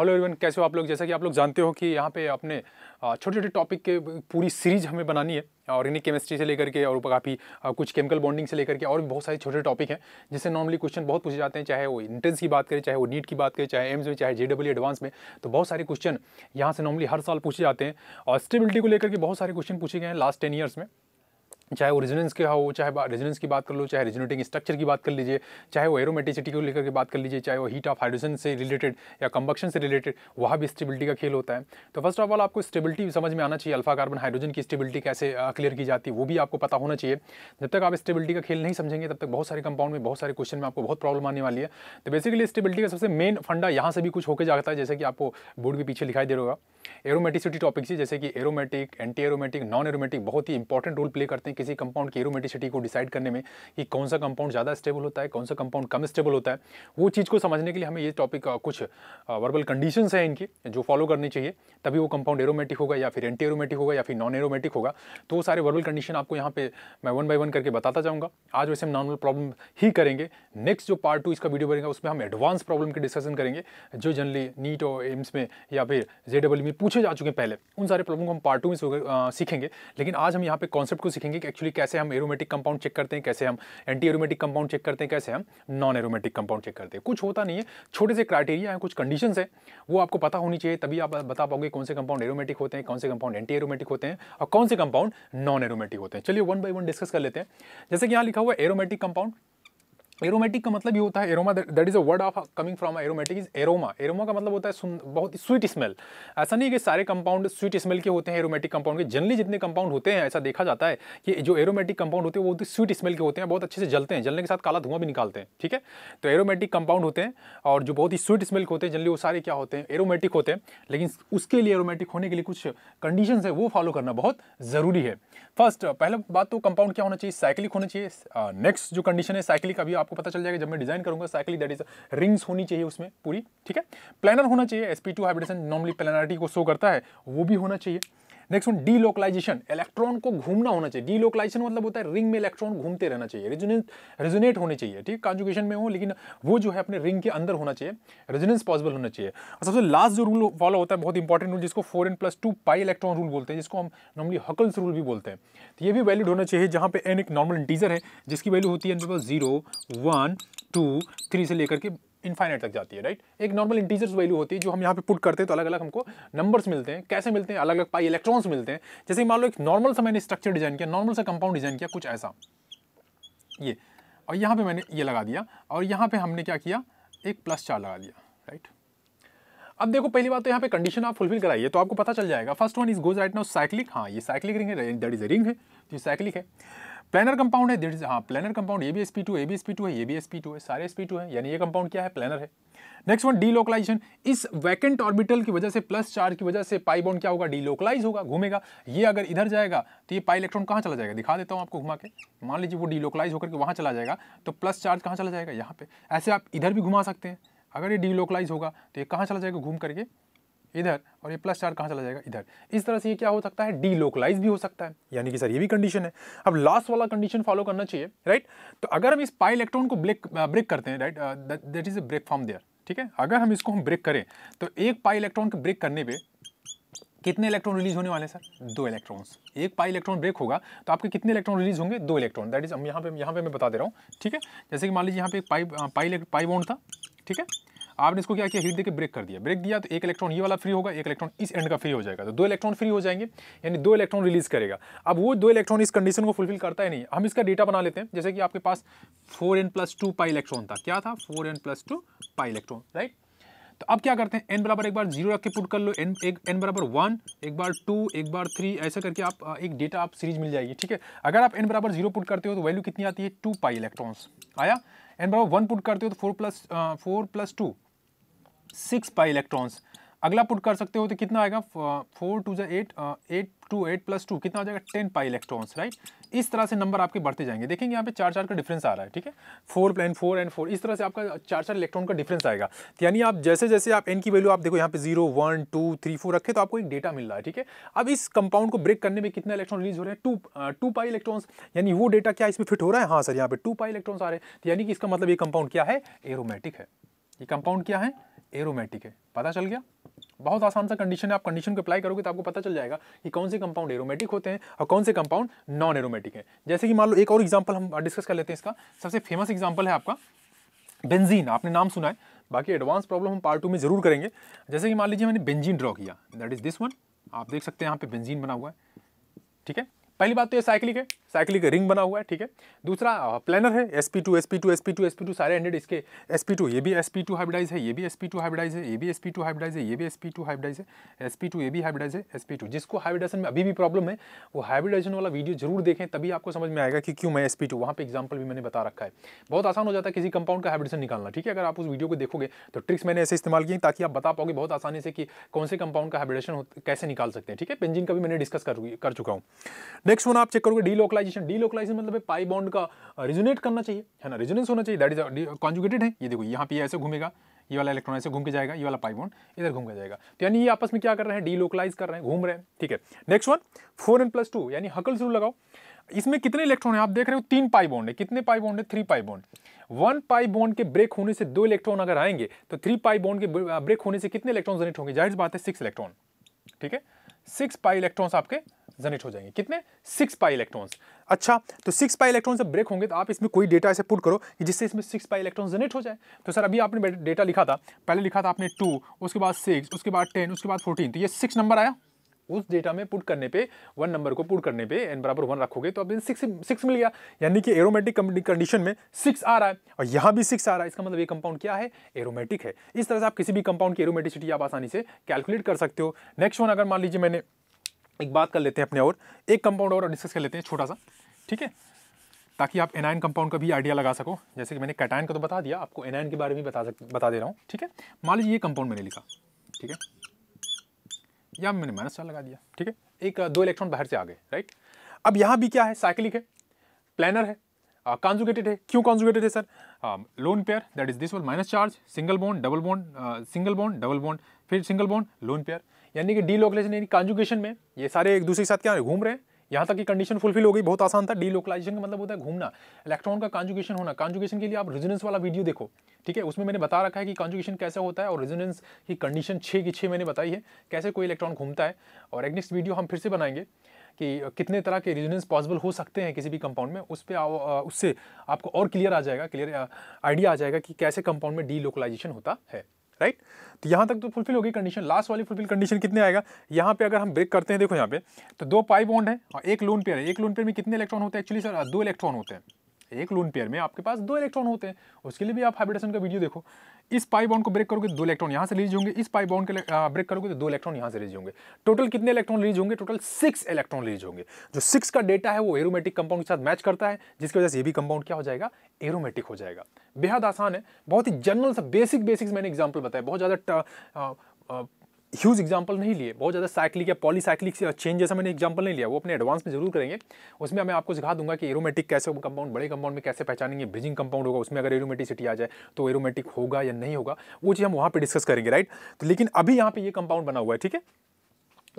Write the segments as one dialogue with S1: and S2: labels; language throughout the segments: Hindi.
S1: हेलो एवरीवन कैसे हो आप लोग जैसा कि आप लोग जानते हो कि यहाँ पे अपने छोटे छोटे टॉपिक के पूरी सीरीज हमें बनानी है ऑर्गेनिक केमिस्ट्री से लेकर के और काफ़ी कुछ केमिकल बॉन्डिंग से लेकर के और भी बहुत सारे छोटे टॉपिक हैं जिससे नॉर्मली क्वेश्चन बहुत पूछे जाते हैं चाहे वो इंट्रेंस की बात करें चाहे वो नीट की बात करें चाहे एम्स में चाहे जे डब्ल्यू एडवांस में तो बहुत सारे क्वेश्चन यहाँ से नॉर्मली हर साल पूछे जाते हैं और स्टेबिलिटी को लेकर के बहुत सारे क्वेश्चन पूछे गए हैं लास्ट टेन ईयर्स में चाहे वो रेजोनेंस के हो चाहे रेजोनेंस की बात कर लो चाहे रेजोनेटिंग स्ट्रक्चर की बात कर लीजिए चाहे वो एरोमेटिसिटी को लेकर के बात कर लीजिए चाहे वो हीट ऑफ हाइड्रोजन से रिलेटेड या कंबक्शन से रिलेटेड वहाँ भी स्टेबिलिटी का खेल होता है तो फर्स्ट ऑफ ऑल आपको स्टेबिलिटी समझ में आना चाहिए अल्फा कार्बन हाइड्रोजन की स्टेबिलिटी कैसे क्लियर की जाती है वो भी आपको पता होना चाहिए जब तक आप स्टेबिलिटी का खेल नहीं समझेंगे तब तक बहुत सारे कंपाउंड में बहुत सारे क्वेश्चन में आपको बहुत प्रॉब्लम आने वाली है तो बेसिकली स्टेबिलिटी का सबसे मेन फंडा यहाँ से भी कुछ होकर जाता है जैसे कि आपको बोर्ड भी पीछे दिखाई दे रहा एरोमेटिसिटी टॉपिक से जैसे कि aromatic anti aromatic non aromatic बहुत ही इंपॉर्टेंट रोल प्ले करते हैं किसी कंपाउंड की एरोमेटिसिटी को डिसाइड करने में कि कौन सा कंपाउंड ज़्यादा स्टेबल होता है कौन सा कंपाउंड कम स्टेबल होता है वो चीज़ को समझने के लिए हमें ये टॉपिक कुछ वर्बल कंडीशन हैं इनकी जो फॉलो करनी चाहिए तभी वो कंपाउंड एरोमेटिक होगा या फिर एंटी एरोमेटिक होगा या फिर नॉन एरोमेटिक होगा तो वो सारे वर्बल कंडीशन आपको यहाँ पे मैं वन बाई वन करके बताता जाऊँगा आज वैसे हम नॉर्मल प्रॉब्लम ही करेंगे नेक्स्ट जो पार्ट टू इसका वीडियो बनेगा उसमें हम एडवांस प्रॉब्लम की डिस्कशन करेंगे जो जनरली नीट और एम्स में या फिर जे में पूछे जा चुके हैं पहले उन सारे प्रॉब्लम को हम पार्ट टू में सीखेंगे लेकिन आज हम यहाँ पे कॉन्सेप्ट को सीखेंगे कि एक्चुअली कैसे हम एरोमेटिक कंपाउंड चेक करते हैं कैसे हम एंटी एरोमेटिक कंपाउंड चेक करते हैं कैसे हम नॉन एरोमेटिक कंपाउंड चेक करते हैं कुछ होता नहीं है छोटे से क्राइटेरिया हैं कुछ कंडीशन है वो आपको पता होनी चाहिए तभी आप बता पाओगे कौन से कंपाउंड एरोमेटिक होते हैं कौन से कंपाउंड एंटी एरोमेटिक होते हैं और कौन से कंपाउंड नॉन एरोमेटिक होते हैं चलिए वन बाई वन डिस्कस कर लेते हैं जैसे कि यहाँ लिखा हुआ एरोमेटिक कंपाउंड एरोमेटिक का मतलब ये होता है aroma that is a word of coming from aromatic is aroma aroma का मतलब होता है बहुत ही स्वीट स्मेल ऐसा नहीं कि सारे कंपाउंड स्वीट स्मेल के होते हैं एरोमेटिक कंपाउंड के जनरली जितने कंपाउंड होते हैं ऐसा देखा जाता है कि जो एरोमेटिक कंपाउंड होते हैं वो स्वीट तो स्मेल के होते हैं बहुत अच्छे से जलते हैं जलने के साथ काला धुआं भी निकालते हैं ठीक है तो एरोमेटिक कंपाउंड होते हैं और जो बहुत ही स्वीट स्मेल के होते हैं जनरली वो सारे क्या होते हैं एरोमेटिक होते हैं लेकिन उसके लिए एरोमेटिक होने के लिए कुछ कंडीशन है वो फॉलो करना बहुत ज़रूरी है फर्स्ट पहले बात तो कंपाउंड क्या होना चाहिए साइक्लिक होना चाहिए नेक्स्ट uh, जो कंडीशन है साइक्लिक अभी आप आपको पता चल जाएगा जब मैं डिजाइन करूंगा साइकिल दैट इज रिंग्स होनी चाहिए उसमें पूरी ठीक है प्लानर होना चाहिए SP two hybridization normally planarity को शो करता है वो भी होना चाहिए next one delocalization electron को घूमना होना चाहिए डी लोकलाइजेशन मतलब होता है रिंग में इलेक्ट्रॉन घूमते रहना चाहिए रेजोनेंस रेजोनेट होने चाहिए ठीक कॉन्जुकेशन में हो लेकिन वो जो है अपने रिंग के अंदर होना चाहिए रेजोनेंस पॉसिबल होना चाहिए और सबसे लास्ट जो रूल फॉलो होता है बहुत इंपॉर्टेंट रूल जिसको four N plus two pi electron rule बोलते हैं जिसको हम नॉर्मली हकल्स रूल भी बोलते हैं तो ये भी वैलिड होना चाहिए जहाँ पे एन एक नॉर्मल इंटीजर है जिसकी वैल्यू होती है जीरो वन टू थ्री से लेकर के इनफाइनाइट तक जाती है राइट एक नॉर्मल इंटीजर्स वैल्यू होती है जो हम यहाँ पे पुट करते हैं तो अलग अलग हमको नंबर्स मिलते हैं कैसे मिलते हैं अलग अलग पाई इलेक्ट्रॉन्स मिलते हैं जैसे मान लो एक नॉर्मल सा मैंने स्ट्रक्चर डिजाइन किया नॉर्मल सा कंपाउंड डिजाइन किया कुछ ऐसा ये और यहाँ पे मैंने ये लगा दिया और यहाँ पे हमने क्या किया एक प्लस चार लगा दिया राइट अब देखो पहली बात तो यहाँ पे कंडीशन आप फुलफिल कराइए तो आपको पता चल जाएगा first one is goes right now cyclic हाँ ये साइक्लिक रिंग है दैट इज अ रिंग है तो ये साइक्लिक है प्लानर कंपाउंड है डेढ़ हाँ प्लानर कंपाउंड ए भी S P two A B S P two है ये बी एस पी टू है सारे एस पी टू है यानी ये कंपाउंड क्या है प्लानर है नेक्स्ट वन डीलोकलाइजेशन इस वैकेंट ऑर्बिटल की वजह से प्लस चार्ज की वजह से पाई बॉन्ड क्या होगा डीलोकलाइज होगा घूमेगा ये अगर इधर जाएगा तो ये पाई इलेक्ट्रॉन कहाँ चला जाएगा दिखा देता हूँ आपको घुमा के मान लीजिए वो डीलोकलाइज होकर के वहाँ चला जाएगा तो प्लस चार्ज कहाँ चला जाएगा यहाँ पे ऐसे आप इधर भी घुमा सकते हैं अगर ये डीलोकलाइज होगा तो ये कहाँ चला जाएगा घूम करके इधर और ये प्लस चार्ज कहाँ चला जाएगा इधर इस तरह से ये क्या हो सकता है डी लोकलाइज भी हो सकता है यानी कि सर ये भी कंडीशन है अब लास्ट वाला कंडीशन फॉलो करना चाहिए राइट तो अगर हम इस पाई इलेक्ट्रॉन को ब्रेक ब्रेक करते हैं right that is a break form there ठीक है अगर हम इसको हम ब्रेक करें तो एक पाई इलेक्ट्रॉन को ब्रेक करने पर कितने इलेक्ट्रॉन रिलीज होने वाले हैं सर दो इलेक्ट्रॉन्स एक पाई इलेक्ट्रॉन ब्रेक होगा तो आपके कितने इलेक्ट्रॉन रिलीज होंगे दो इलेक्ट्रॉन दैट इज हम यहाँ पे यहाँ पे मैं बता दे रहा हूँ ठीक है जैसे कि मान लीजिए यहाँ पे एक पाई पाई पाई बॉन्ड था ठीक है आपने इसको क्या किया हीट देकर ब्रेक कर दिया ब्रेक दिया तो एक इलेक्ट्रॉन ये वाला फ्री होगा एक इलेक्ट्रॉन इस एंड का फ्री हो जाएगा तो दो इलेक्ट्रॉन फ्री हो जाएंगे यानी दो इलेक्ट्रॉन रिलीज करेगा अब वो दो इलेक्ट्रॉन इस कंडीशन को फुलफिल करता है नहीं हम इसका डेटा बना लेते हैं जैसे कि आपके पास four N plus two pi electron था क्या था four N plus two pi electron right तो अब क्या करते हैं एन बराबर एक बार जीरो रख के पुट कर लो एन एक एन बराबर वन एक बार टू एक बार थ्री ऐसा करके आप एक डेटा आप सीरीज मिल जाएगी ठीक है अगर आप एन बराबर जीरो पुट करते हो तो वैल्यू कितनी आती है टू पाई इलेक्ट्रॉन्स आया एन बराबर वन पुट करते हो तो four plus four plus two six pi electrons अगला पुट कर सकते हो तो कितना आएगा फोर टू जो eight eight two eight plus two कितना हो जाएगा टेन पाई इलेक्ट्रॉन्स राइट इस तरह से नंबर आपके बढ़ते जाएंगे देखेंगे यहाँ पे चार चार का डिफरेंस आ रहा है ठीक है four plan four and four इस तरह से आपका चार चार इलेक्ट्रॉन का डिफरेंस आएगा तो यानी आप जैसे जैसे आप एन की वैल्यू आप देखो यहाँ पे zero one two three four रखे तो आपको एक डेटा मिल रहा है ठीक है अब इस कंपाउंड को ब्रेक करने में कितना इलेक्ट्रॉन रिलीज हो रहे हैं टू टू पाई इलेक्ट्रॉन्स यानी वो डेटा क्या इसमें फिट हो रहा है हाँ सर यहाँ पे टू पाई इलेक्ट्रॉन्स आ रहे हैं तो यानी कि इसका मतलब ये कंपाउंड क्या है एरोमेटिक है ये कंपाउंड क्या है एरोमेटिक है पता चल गया बहुत आसान सा कंडीशन है आप कंडीशन को अप्लाई करोगे तो आपको पता चल जाएगा कि कौन से कंपाउंड एरोमेटिक होते हैं और कौन से कंपाउंड नॉन एरोमेटिक है जैसे कि मान लो एक और एग्जाम्पल हम डिस्कस कर लेते हैं इसका सबसे फेमस एग्जाम्पल है आपका बेंजीन आपने नाम सुना है बाकी एडवांस प्रॉब्लम हम पार्ट टू में जरूर करेंगे जैसे कि मान लीजिए मैंने बेंजीन ड्रॉ किया दैट इज़ दिस वन आप देख सकते हैं यहाँ पे बेंजीन बना हुआ है ठीक है पहली बात तो ये साइक्लिक है साइक्लिक रिंग बना हुआ है ठीक है दूसरा प्लानर है S P two S P two S P two S P two सारे एंडेड इसके एस पी टू ये भी एस पी टू हाइब्रिडाइज है ये भी एस पी टू हाइब्रिडाइज है ये भी एस पी टू हाइब्रिडाइज है ये भी एस पी टू हाइब्रिडाइज है एस पी टू ये भी हाइब्रिडाइज है एस पी टू जिसको हाइब्रिडाइजेशन में अभी भी प्रॉब्लम है वो हाइब्रिडाइजेशन वाला वीडियो जरूर देखें तभी आपको समझ में आएगा कि क्यों मैं sp2 पी टू वहाँ पर एग्जाम्पल भी मैंने बता रखा है बहुत आसान हो जाता है किसी कंपाउंड का हाइब्रिडेशन निकालना ठीक है अगर आप उस वीडियो को देखोगे तो ट्रिक्स मैंने ऐसे इस्तेमाल किए ताकि आप बता पाओगे बहुत आसानी से कि कौन से कंपाउंड का हाइब्रिडेशन कैसे निकाल सकते हैं ठीक है पेंजिंग का भी मैंने डिस्कस कर चुका हूँ नेक्स्ट वन आप चेक करोगे डीलोकलाइजेशन डीलोकलाइजेशन मतलब है पाई बॉन्ड का रिजोनेट करना चाहिए है ना रिजोनेंस होना चाहिए दैट इज कॉन्जुगेटेड है ये देखो यहाँ पे ऐसे घूमेगा ये वाला इलेक्ट्रॉन ऐसे घूम के जाएगा ये वाला पाई बॉन्ड इधर घूम के जाएगा तो यानी ये आपस में क्या कर रहे हैं डीलोकलाइज कर रहे हैं घूम रहे हैं ठीक है next one four N plus two यानी हकल जरूर लगाओ इसमें कितने इलेक्ट्रॉन है आप देख रहे हो तीन पाई बॉन्ड है कितने पाई बॉन्ड है three pi bond one pi bond के ब्रेक होने से दो इलेक्ट्रॉन अगर आएंगे तो थ्री पाई बॉन्ड के ब्रेक होने से कितने इलेक्ट्रॉन जनरेट होंगे जाहिर बात है सिक्स इलेक्ट्रॉन ठीक है सिक्स पाई इलेक्ट्रॉन्स आपके जनिट हो जाएंगे कितने सिक्स पाई इलेक्ट्रॉन्स अच्छा तो सिक्स पाई इलेक्ट्रॉन जब ब्रेक होंगे तो आप इसमें कोई डेटा ऐसे पुट करो कि जिससे इसमें सिक्स पाई इलेक्ट्रॉन जनरेट हो जाए तो सर अभी आपने डेटा लिखा था पहले लिखा था आपने टू उसके बाद सिक्स उसके बाद टेन उसके बाद फोर्टीन तो ये सिक्स नंबर आया उस डेटा में पुट करने पे वन नंबर को पुट करने पे एन बराबर वन रखोगे तो अब सिक्स सिक्स मिल गया यानी कि एरोमेटिक कंडीशन में सिक्स आ रहा है और यहाँ भी सिक्स आ रहा है इसका मतलब ये कंपाउंड क्या है एरोमेटिक है इस तरह से आप किसी भी कंपाउंड की एरोमेटिसिटी आप आसानी से कैलकुलेट कर सकते हो नेक्स्ट वन अगर मान लीजिए मैंने एक बात कर लेते हैं अपने और एक कंपाउंड और डिस्कस कर लेते हैं छोटा सा ठीक है ताकि आप एनाइन कंपाउंड का भी आइडिया लगा सको जैसे कि मैंने कैटाइन का तो बता दिया आपको एनाइन के बारे में बता बता दे रहा हूँ ठीक है मान लीजिए ये कंपाउंड मैंने लिखा ठीक है या मैंने माइनस चार लगा दिया ठीक है एक दो इलेक्ट्रॉन बाहर से आ गए राइट अब यहाँ भी क्या है साइकिलिक है प्लानर है कॉन्जुगेटेड है क्यों कॉन्जुगेटेड है sir lone pair that is this one minus charge single bond double bond single bond double bond फिर सिंगल बॉन्ड लोन पेयर यानी कि डी लोकलाइजेशन यानी कॉन्जुगेशन में ये सारे एक दूसरे के साथ क्या घूम रहे हैं यहाँ तक की कंडीशन फुलफिल हो गई बहुत आसान था डी लोकलाइजेशन का मतलब होता है घूमना इलेक्ट्रॉन का कॉन्जुगेशन होना कॉन्जुगेशन के लिए आप रिजोनेंस वाला वीडियो देखो ठीक है उसमें मैंने बता रखा है कि कॉन्जुगेशन कैसे होता है और रिजोनेंस की कंडीशन छः की छः मैंने बताई है कैसे कोई इलेक्ट्रॉन घूमता है और एक नेक्स्ट वीडियो हम फिर से बनाएंगे कि कितने तरह के रिजोनेंस पॉसिबल हो सकते हैं किसी भी कंपाउंड में उस पर उससे आपको और क्लियर आ जाएगा क्लियर आइडिया आ जाएगा कि कैसे कंपाउंड में डी लोकलाइजेशन होता है राइट तो यहाँ तक तो फुलफिल होगी कंडीशन लास्ट वाली फुलफिल कंडीशन कितने आएगा यहाँ पे अगर हम ब्रेक करते हैं देखो यहाँ पे तो दो पाई बॉन्ड है और एक लोन पेयर है एक लोन पेयर में कितने इलेक्ट्रॉन होते हैं एक्चुअली सर दो इलेक्ट्रॉन होते हैं एक लोन पेयर में आपके पास दो इलेक्ट्रॉन होते हैं उसके लिए भी आप हाइब्रिडेशन का वीडियो देखो इस पाई बाउंड को ब्रेक करोगे दो इलेक्ट्रॉन यहाँ से रिलीज होंगे इस पाई बाउंड के ब्रेक करोगे तो दो इलेक्ट्रॉन यहाँ से रिलीज होंगे टोटल कितने इलेक्ट्रॉन रिलीज होंगे टोटल सिक्स इलेक्ट्रॉन रिलीज होंगे जो सिक्स का डेटा है वो एरोमेटिक कंपाउंड के साथ मैच करता है जिसकी वजह से ये भी कंपाउंड क्या हो जाएगा एरोमेटिक हो जाएगा बेहद आसान है बहुत ही जनरल सा बेसिक बेसिक्स मैंने एग्जाम्पल बताया बहुत ज़्यादा ह्यूज एग्जाम्पल नहीं लिए बहुत ज़्यादा साइक्लिक या पॉलीसाइक्लिक से चेंज जैसा मैंने एग्जाम्पल नहीं लिया वो अपने एडवांस में जरूर करेंगे उसमें मैं आपको सिखा दूंगा कि एरोमेटिक कैसे कंपाउंड बड़े कंपाउंड में कैसे पहचानेंगे ब्रिजिंग कंपाउंड होगा उसमें अगर एरोमेटिसिटी आ जाए तो एरोमेटिक होगा या नहीं होगा वो चीज़ हम वहाँ पर डिस्कस करेंगे राइट तो लेकिन अभी यहाँ पर ये कंपाउंड बना हुआ है ठीक है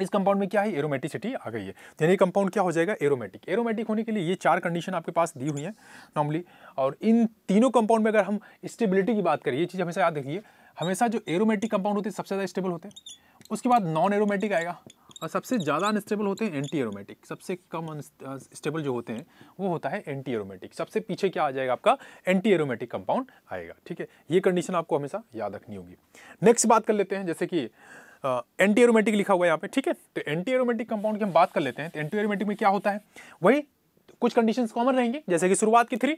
S1: इस कंपाउंड में क्या है एरोमेटिसिटी आ गई है तो यानी कंपाउंड क्या हो जाएगा एरोमेटिक एरोमेटिक होने के लिए ये चार कंडीशन आपके पास दी हुई हैं नॉर्मली और इन तीनों कंपाउंड में अगर हम स्टेबिलिटी की बात करें ये चीज़ हमेशा याद रखिए हमेशा जो एरोमेटिक कंपाउंड होते हैं सबसे ज़्यादा स्टेबल होते हैं उसके बाद नॉन एरोमेटिक आएगा और सबसे ज़्यादा अनस्टेबल होते हैं एंटी एरोमेटिक सबसे कम स्टेबल जो होते हैं वो होता है एंटी एरोमेटिक सबसे पीछे क्या आ जाएगा आपका एंटी एरोमेटिक कंपाउंड आएगा ठीक है ये कंडीशन आपको हमेशा याद रखनी होगी नेक्स्ट बात कर लेते हैं जैसे कि एंटी एरोमेटिक लिखा हुआ है यहाँ पे ठीक है तो एंटी एरोमेटिक कंपाउंड की हम बात कर लेते हैं तो एंटी एरोमेटिक में क्या होता है वही कुछ कंडीशन कॉमन रहेंगे जैसे कि शुरुआत की थ्री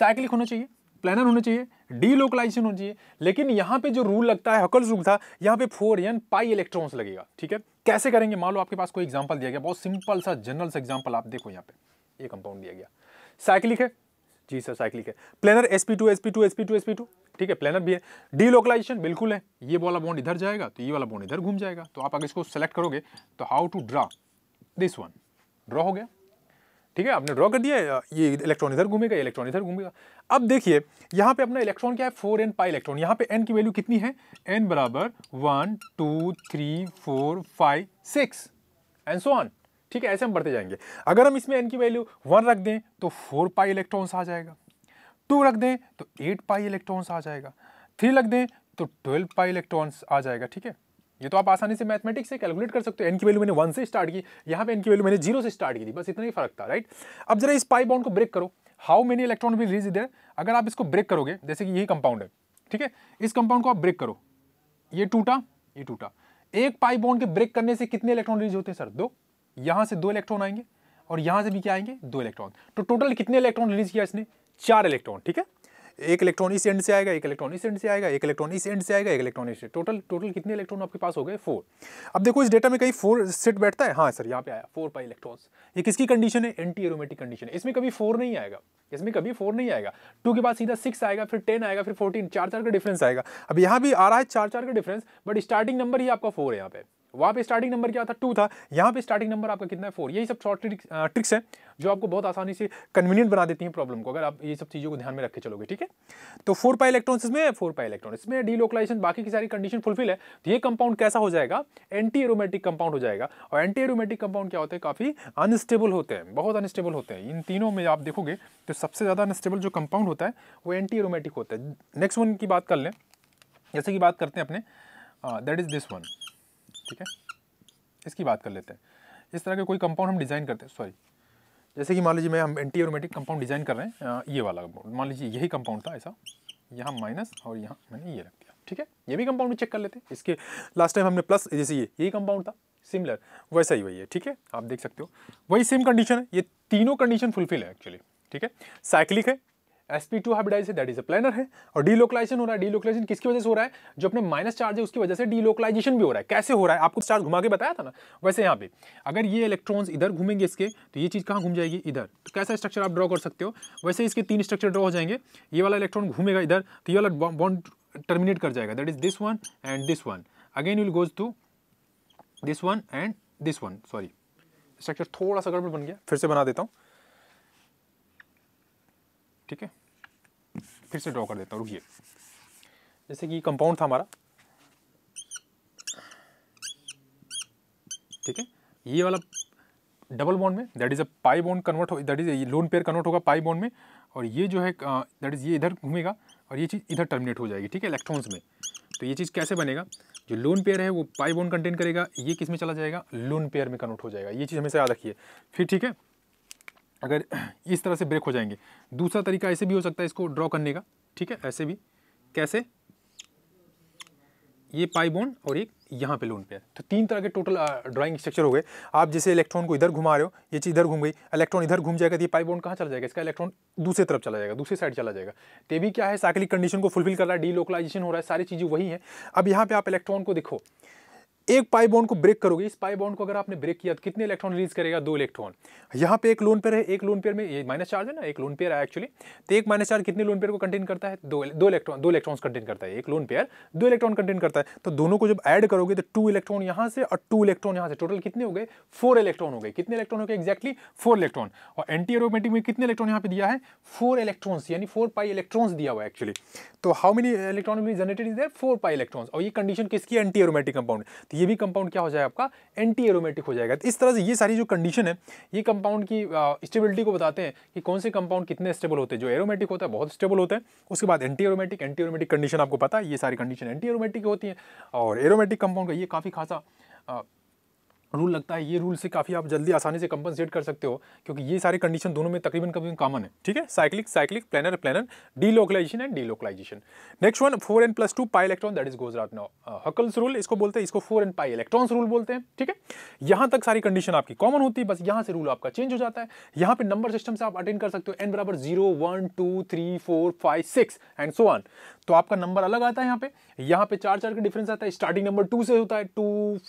S1: साइक्लिक होना चाहिए प्लानर होना चाहिए डी लोकलाइजेशन होना चाहिए लेकिन यहाँ पे जो रूल लगता है हकल रूल था यहाँ पे फोर एन पाई इलेक्ट्रॉन्स लगेगा ठीक है कैसे करेंगे मान लो आपके पास कोई एग्जाम्पल दिया गया बहुत सिंपल सा जनरल सा एग्जाम्पल आप देखो यहाँ पे ये कंपाउंड दिया गया साइक्लिक है जी सर साइक्लिक है planar S P two S P two S P two S P two ठीक है प्लानर भी है डी लोकलाइजेशन बिल्कुल है ये वाला बॉन्ड इधर जाएगा तो ये वाला बॉन्ड इधर घूम जाएगा तो आप अगर इसको सेलेक्ट करोगे तो how to draw this one draw हो गया ठीक है आपने ड्रॉ कर दिया ये इलेक्ट्रॉन इधर घूमेगा ये इलेक्ट्रॉन इधर घूमेगा अब देखिए यहाँ पे अपना इलेक्ट्रॉन क्या है फोर एन पाई इलेक्ट्रॉन यहाँ पे एन की वैल्यू कितनी है एन बराबर one two three four five six and so on ठीक है ऐसे हम बढ़ते जाएंगे अगर हम इसमें एन की वैल्यू वन रख दें तो फोर पाई इलेक्ट्रॉन्स आ जाएगा टू रख दें तो एट पाई इलेक्ट्रॉन्स आ जाएगा थ्री रख दें तो ट्वेल्व पाई इलेक्ट्रॉन्स आ जाएगा ठीक है ये तो आप आसानी से मैथमेटिक्स से कैलकुलेट कर सकते हो एन की वैल्यू मैंने वन से स्टार्ट की यहाँ पे एन की वैल्यू मैंने जीरो से स्टार्ट की थी बस इतना ही फर्क था राइट अब जरा इस पाई बाउंड को ब्रेक करो how many electron will release इधर अगर आप इसको ब्रेक करोगे जैसे कि यही कंपाउंड है ठीक है इस कंपाउंड को आप ब्रेक करो ये टूटा ये टूटा एक पाई बाउंड के ब्रेक करने से कितने इलेक्ट्रॉन रिलीज होते हैं सर दो यहाँ से दो इलेक्ट्रॉन आएंगे और यहाँ से भी क्या आएंगे दो इलेक्ट्रॉन तो टोटल कितने इलेक्ट्रॉन रिलीज किया इसने चार इलेक्ट्रॉन ठीक है एक इलेक्ट्रॉन इस एंड से आएगा एक इलेक्ट्रॉन इस एंड से आएगा एक इलेक्ट्रॉन इस एंड से आएगा एक इलेक्ट्रॉन इस टोटल टोटल कितने इलेक्ट्रॉन आपके पास हो गए फोर अब देखो इस डेटा में कहीं फोर सेट बैठता है हाँ सर यहाँ पे आया फोर पाई इलेक्ट्रॉन्स ये किसकी कंडीशन है एंटी एरोमेटिक कंडीशन है इसमें कभी फोर नहीं आएगा इसमें कभी फोर नहीं आएगा टू के बाद सीधा सिक्स आएगा फिर टेन आएगा फिर फोर्टीन चार चार का डिफरेंस आएगा अब यहाँ भी आ रहा है चार चार का डिफरेंस बट स्टार्टिंग नंबर ही आपका फोर है यहाँ पे वहाँ पे स्टार्टिंग नंबर क्या था टू था यहाँ पे स्टार्टिंग नंबर आपका कितना है फोर यही सब शॉर्ट ट्रिक, ट्रिक्स हैं जो आपको बहुत आसानी से कन्वीनियंट बना देती हैं प्रॉब्लम को अगर आप ये सब चीज़ों को ध्यान में रखे चलोगे ठीक है तो फोर पाई इलेक्ट्रॉन्स इसमें फोर पाई इलेक्ट्रॉन इसमें डीलोकलाइजेशन बाकी की सारी कंडीशन फुलफिल है तो ये कंपाउंड कैसा हो जाएगा एंटी एरोमेटिक कंपाउंड हो जाएगा और एंटी एरोमेटिक कंपाउंड क्या होते हैं काफ़ी अनस्टेबल होते हैं बहुत अनस्टेबल होते हैं इन तीनों में आप देखोगे तो सबसे ज़्यादा अनस्टेबल जो कंपाउंड होता है वो एंटी एरोमेटिक होता है नेक्स्ट वन की बात कर लें जैसे कि बात करते हैं अपने दैट इज़ दिस वन ठीक है इसकी बात कर लेते हैं इस तरह के कोई कंपाउंड हम डिज़ाइन करते हैं सॉरी जैसे कि मान लीजिए मैं हम एंटी एरोमेटिक कंपाउंड डिज़ाइन कर रहे हैं ये वाला कंपाउंड मान लीजिए यही कंपाउंड था ऐसा यहाँ माइनस और यहाँ मैंने ये रख दिया ठीक है ये भी कंपाउंड चेक कर लेते हैं इसके लास्ट टाइम हमने प्लस जैसे ये यही कंपाउंड था सिमिलर वैसा ही वही है ठीक है आप देख सकते हो वही सेम कंडीशन है ये तीनों कंडीशन फुलफिल है एक्चुअली ठीक है साइक्लिक है एस पी टू हाइब्रिडाइज है दैट इज अ प्लानर है और डीलोकलाइजेशन हो रहा है डीलोकलाइजेशन किसकी वजह से हो रहा है जो अपने माइनस चार्ज है उसकी वजह से डीलोकलाइजेशन भी हो रहा है कैसे हो रहा है आपको चार्ज घुमा के बताया था ना वैसे यहाँ पे अगर ये इलेक्ट्रॉन्स इधर घूमेंगे इसके तो ये चीज़ कहाँ घूम जाएगी इधर तो कैसा स्ट्रक्चर आप ड्रॉ कर सकते हो वैसे इसके तीन स्ट्रक्चर ड्रॉ हो जाएंगे ये वाला इलेक्ट्रॉन घूमेगा इधर तो ये वाला बॉन्ड टर्मिनेट कर जाएगा that is this one and this one again will goes to this one and this one sorry structure थोड़ा सा गड़बड़ बन गया फिर से बना देता हूँ ठीक है फिर से ड्रॉ कर देता हूँ रुकिए जैसे कि कंपाउंड था हमारा ठीक है ये वाला डबल बॉन्ड में that is a pi bond convert हो that is lone pair convert होगा पाई बॉन्ड में और ये जो है दैट इज़ ये इधर घूमेगा और ये चीज़ इधर टर्मिनेट हो जाएगी ठीक है इलेक्ट्रॉन्स में तो ये चीज़ कैसे बनेगा जो लोन पेयर है वो पाई बॉन्ड कंटेन करेगा ये किस में चला जाएगा लोन पेयर में कन्वर्ट हो जाएगा ये चीज़ हमेशा याद रखिए फिर ठीक है अगर इस तरह से ब्रेक हो जाएंगे दूसरा तरीका ऐसे भी हो सकता है इसको ड्रॉ करने का ठीक है ऐसे भी कैसे ये पाई बोन और एक यहाँ पे लोन पेयर तो तीन तरह के टोटल ड्राइंग स्ट्रक्चर हो गए आप जैसे इलेक्ट्रॉन को इधर घुमा रहे हो ये चीज़ इधर घूम गई इलेक्ट्रॉन इधर घूम जाएगा तो ये पाई बोन कहाँ चला जाएगा इसका इलेक्ट्रॉन दूसरी तरफ चला जाएगा दूसरी साइड चला जाएगा तो भी क्या है साइकिल कंडीशन को फुलफिल कर रहा है डी हो रहा है सारी चीज़ें वही हैं अब यहाँ पर आप इलेक्ट्रॉन को देखो एक पाई बॉन्ड को ब्रेक करोगे इस पाई बॉन्ड को अगर आपने ब्रेक किया तो कितने इलेक्ट्रॉन रिलीज करेगा दो इलेक्ट्रॉन यहाँ पे एक लोन पेयर है एक लोन पेयर में ये माइनस चार्ज है ना एक लोन पेयर है एक्चुअली तो एक माइनस चार्ज कितने लोन पेयर को कंटेन करता है दो दो इलेक्ट्रॉन दो इलेक्ट्रॉन कंटेन करता है एक लोन पेयर दो इलेक्ट्रॉन कंटेन करता है तो दोनों को जब एड करोगे तो टू इलेक्ट्रॉन यहाँ से और टू इलेक्ट्रॉन यहाँ से टोटल कितने हो गए फोर इलेक्ट्रॉन हो गए कितने इलेक्ट्रॉन हो गए एक्जैक्टली फोर इलेक्ट्रॉन और एंटी एरोमेटिक में कितने इलेक्ट्रॉन यहाँ पे दिया है फोर इलेक्ट्रॉन्स यानी फोर पाई इलेक्ट्रॉन्स दिया हुआ है एक्चुअली तो how many electron generated is there four pi electrons और ये कंडीशन किसकी एंटी एरोमेटिक कंपाउंड ये भी कंपाउंड क्या हो जाएगा आपका एंटी एरोमेटिक हो जाएगा तो इस तरह से ये सारी जो कंडीशन है ये कंपाउंड की स्टेबिलिटी को बताते हैं कि कौन से कंपाउंड कितने स्टेबल होते हैं जो एरोमेटिक होता है बहुत स्टेबल होता है उसके बाद anti aromatic anti aromatic condition आपको पता है ये सारी कंडीशन एंटी एरोमेटिक होती है और एरोमेटिक कंपाउंड का ये काफ़ी खासा रूल लगता है ये रूल से काफ़ी आप जल्दी आसानी से कंपनसेट कर सकते हो क्योंकि ये सारे कंडीशन दोनों में तकरीबन कभी कॉमन है ठीक है cyclic cyclic planar planar delocalization and delocalization next one four N plus two pi electron that is goes right now Huckel's rule इसको बोलते हैं इसको four N pi electrons rule बोलते हैं ठीक है यहाँ तक सारी कंडीशन आपकी कॉमन होती है बस यहाँ से रूल आपका चेंज हो जाता है यहाँ पे नंबर सिस्टम से आप अटेंड कर सकते हो एन बराबर zero one two three four five six and so on तो आपका नंबर अलग आता है यहाँ पे यहाँ पे चार चार का डिफरेंस आता है स्टार्टिंग नंबर टू से होता है टू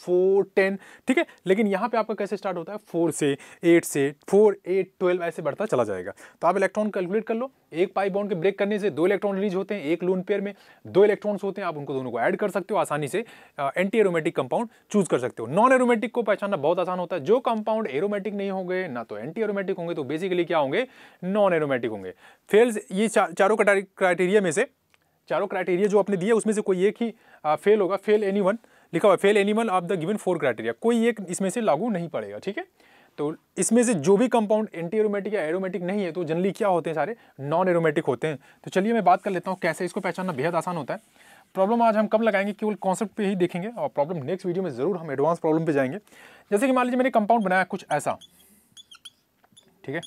S1: फोर टेन ठीक है लेकिन यहाँ पे आपका कैसे स्टार्ट होता है फोर से एट से फोर एट ट्वेल्व ऐसे बढ़ता चला जाएगा तो आप इलेक्ट्रॉन कैलकुलेट कर लो एक पाई बॉन्ड के ब्रेक करने से दो इलेक्ट्रॉन रिलीज होते हैं एक लून पेयर में दो इलेक्ट्रॉन्स होते हैं आप उनको दोनों को ऐड कर सकते हो आसानी से एंटी एरोमेटिक कंपाउंड चूज कर सकते हो नॉन एरोमेटिक को पहचानना बहुत आसान होता है जो कंपाउंड एरोमेटिक नहीं होंगे ना तो एंटी एरोमेटिक होंगे तो बेसिकली क्या होंगे नॉन एरोमेटिक होंगे फेल्स ये चारों क्राइटेरिया में से चारों क्राइटेरिया जो आपने दिए उसमें से कोई एक ही फेल होगा फेल एनी वन लिखा हुआ fail animal of the given four criteria कोई एक इसमें से लागू नहीं पड़ेगा ठीक है तो इसमें से जो भी कंपाउंड एंटी एरोमेटिक या एरोमेटिक नहीं है तो जनरली क्या होते हैं सारे नॉन एरोमेटिक होते हैं तो चलिए मैं बात कर लेता हूँ कैसे इसको पहचानना बेहद आसान होता है प्रॉब्लम आज हम कम लगाएंगे केवल कॉन्सेप्ट पे ही देखेंगे और प्रॉब्लम नेक्स्ट वीडियो में ज़रूर हम एडवांस प्रॉब्लम पे जाएंगे जैसे कि मान लीजिए मैंने कंपाउंड बनाया कुछ ऐसा ठीक है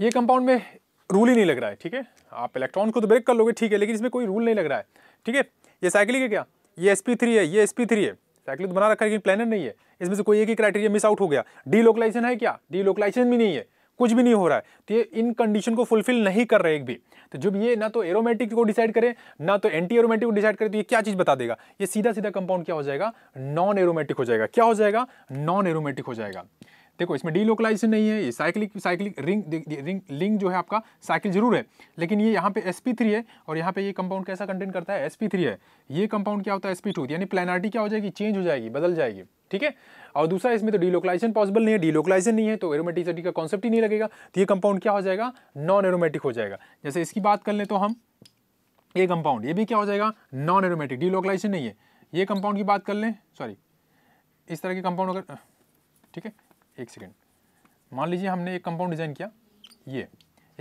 S1: ये कंपाउंड में रूल ही नहीं लग रहा है ठीक है आप इलेक्ट्रॉन को तो ब्रेक कर लोगे ठीक है लेकिन इसमें कोई रूल नहीं लग रहा है ठीक है ये साइकिल है क्या ये एस है ये एस है फैक्टली तो बना रखा है लेकिन प्लानर नहीं है इसमें से कोई एक ही क्राइटेरिया मिस आउट हो गया डी लोकलाइजेशन है क्या डी लोकलाइजेशन भी नहीं है कुछ भी नहीं हो रहा है तो ये इन कंडीशन को फुलफिल नहीं कर रहे एक भी तो जब ये ना तो एरोमेटिक को डिसाइड करें ना तो एंटी एरोमेटिक को डिसाइड करें तो ये क्या चीज़ बता देगा ये सीधा सीधा कंपाउंड क्या हो जाएगा नॉन एरोमेटिक हो जाएगा क्या हो जाएगा नॉन एरोमेटिक हो जाएगा देखो इसमें डीलोकलाइजेशन नहीं है ये cyclic cyclic ring ring link जो है आपका साइकिल जरूर है लेकिन ये यहाँ पे एस है और यहाँ पे ये कंपाउंड कैसा कंटेंट करता है एस है ये कंपाउंड क्या होता है एस यानी प्लानार्टी क्या हो जाएगी चेंज हो जाएगी बदल जाएगी ठीक है और दूसरा इसमें तो डीलोकलाइजेशन पॉसिबल नहीं है डीलोकलाइजेशन नहीं है तो एरोमेटिसिटी का कॉन्सेप्ट ही नहीं लगेगा तो ये कंपाउंड क्या हो जाएगा नॉन एरोमेटिक हो जाएगा जैसे इसकी बात कर ले तो हम ये कंपाउंड ये भी क्या हो जाएगा नॉन एरोमेटिक डीलोकलाइजेशन नहीं है ये कंपाउंड की बात कर लें सॉरी इस तरह के कंपाउंड अगर ठीक है एक सेकेंड मान लीजिए हमने एक कंपाउंड डिज़ाइन किया ये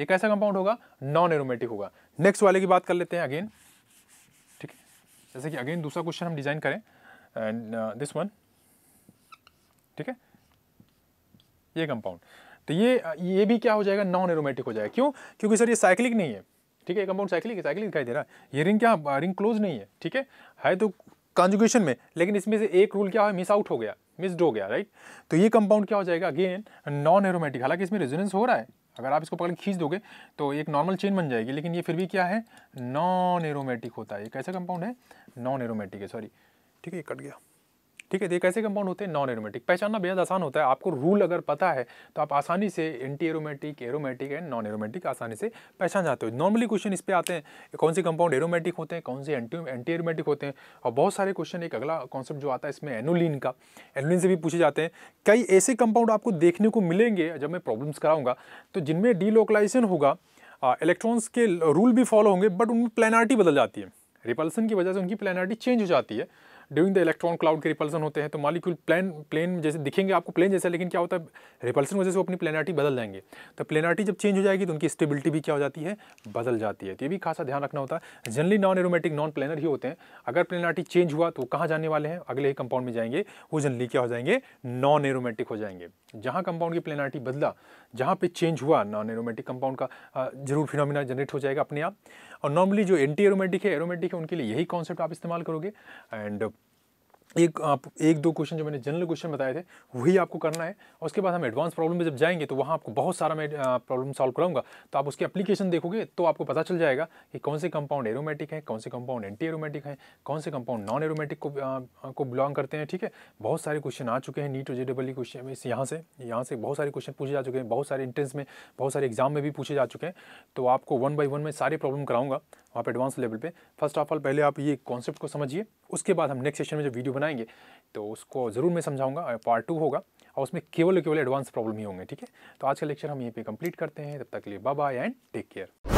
S1: एक ऐसा कंपाउंड होगा नॉन एरोमेटिक होगा नेक्स्ट वाले की बात कर लेते हैं अगेन ठीक है जैसे कि अगेन दूसरा क्वेश्चन हम डिज़ाइन करें एंड दिस वन ठीक है ये कंपाउंड तो ये ये भी क्या हो जाएगा नॉन एरोमेटिक हो जाएगा क्यों क्योंकि सर ये साइक्लिक नहीं है ठीक है ये कंपाउंड साइक्लिक साइक्लिक दिखाई दे रहा है ये रिंग क्या रिंग क्लोज नहीं है ठीक है है तो कॉन्जुगेशन में लेकिन इसमें से एक रूल क्या है मिस आउट हो गया मिस्ड हो गया राइट तो ये कंपाउंड क्या हो जाएगा अगेन नॉन एरोमेटिक हालांकि इसमें रेजोनेंस हो रहा है अगर आप इसको पकड़ खींच दोगे तो एक नॉर्मल चेन बन जाएगी लेकिन ये फिर भी क्या है नॉन एरोमेटिक होता है ये कैसा कंपाउंड है नॉन एरोमेटिक है सॉरी ठीक है ये कट गया ठीक है देखिए कैसे कंपाउंड होते हैं नॉन एरोमेटिक पहचानना बेहद आसान होता है आपको रूल अगर पता है तो आप आसानी से anti aromatic aromatic and non aromatic आसानी से पहचान जाते हो नॉर्मली क्वेश्चन इस पर आते हैं कौन से कंपाउंड एरोमेटिक होते हैं कौन से एंटी एंटी एरोमेटिक होते हैं और बहुत सारे क्वेश्चन एक अगला कॉन्सेप्ट जो आता है इसमें एनोलिन का एनोलिन से भी पूछे जाते हैं कई ऐसे कंपाउंड आपको देखने को मिलेंगे जब मैं प्रॉब्लम्स कराऊंगा तो जिनमें डीलोकलाइजेशन होगा इलेक्ट्रॉन्स के रूल भी फॉलो होंगे बट उनमें प्लानार्टी बदल जाती है रिपल्सन की वजह से उनकी प्लानार्टी चेंज हो जाती है ड्यूरिंग द इलेक्ट्रॉन क्लाउड के रिपल्सन होते हैं तो मालिक्यूल प्लेन प्लेन जैसे दिखेंगे आपको प्लेन जैसा लेकिन क्या होता है रिपल्सन वजह से वो अपनी प्लेनारिटी बदल जाएंगे तो प्लेनारिटी जब चेंज हो जाएगी तो उनकी स्टेबिलिटी भी क्या हो जाती है बदल जाती है तो ये भी खासा ध्यान रखना होता है generally non aromatic non planar ही होते हैं अगर प्लेनारिटी चेंज हुआ तो कहाँ जाने वाले हैं अगले ही कंपाउंड में जाएंगे वो जनरली क्या हो जाएंगे नॉन एरोमेटिक हो जाएंगे जहाँ कंपाउंड की प्लेनारिटी बदला जहाँ पे चेंज हुआ नॉन एरोमेटिक कंपाउंड का जरूर फिनोमिना जनरेट हो जाएगा अपने आप और नॉर्मली जो एंटी एरोमेटिक है एरोमेटिक है उनके लिए यही कॉन्सेप्ट आप इस्तेमाल करोगे एंड एक आप एक दो क्वेश्चन जो मैंने जनरल क्वेश्चन बताए थे वही आपको करना है और उसके बाद हम एडवांस प्रॉब्लम में जब जाएंगे तो वहाँ आपको बहुत सारा मैं प्रॉब्लम सॉल्व कराऊंगा तो आप उसके एप्लीकेशन देखोगे तो आपको पता चल जाएगा कि कौन से कंपाउंड एरोमेटिक है कौन से कंपाउंड एंटी एरोमेटिक है कौन से कंपाउंड नॉन एरोमेटिक को आ, को बिलोंग करते हैं ठीक है बहुत सारे क्वेश्चन आ चुके हैं नीट ओजेडबल क्वेश्चन इस यहाँ से यहाँ से बहुत सारे क्वेश्चन पूछे जा चुके हैं बहुत सारे इंट्रेंस में बहुत सारे एग्जाम में भी पूछे जा चुके हैं तो आपको वन बाई वन में सारे प्रॉब्लम कराऊंगा वहाँ एडवांस लेवल पे फर्स्ट ऑफ ऑल पहले आप ये कॉन्सेप्ट को समझिए उसके बाद हम नेक्स्ट सेशन में जो वीडियो बनाएंगे तो उसको ज़रूर मैं समझाऊंगा पार्ट टू होगा और उसमें केवल केवल एडवांस प्रॉब्लम ही होंगे ठीक है तो आज का लेक्चर हम यहीं पे कंप्लीट करते हैं तब तक के लिए bye bye and take care